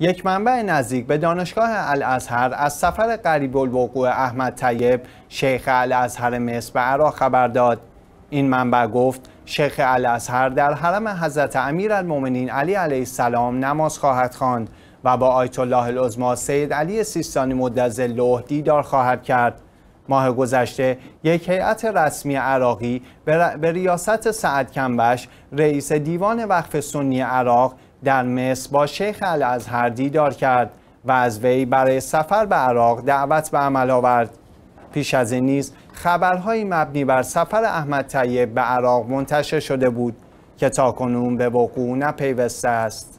یک منبع نزدیک به دانشگاه الازهر از سفر قریب الوقوع احمد طیب شیخ الازهر مصر به عراق خبر داد این منبع گفت شیخ الازهر در حرم حضرت المومنین علی علیه السلام نماز خواهد خواند و با آیت الله العظما سید علی سیستانی مدظله دیدار خواهد کرد ماه گذشته یک هیئت رسمی عراقی به ریاست سعد کمبش رئیس دیوان وقف سنی عراق در مصر با شیخ الازهر دیدار کرد و از وی برای سفر به عراق دعوت به عمل آورد پیش از این نیز خبرهایی مبنی بر سفر احمد طیب به عراق منتشر شده بود که تاکنون به وقوع نپیوسته است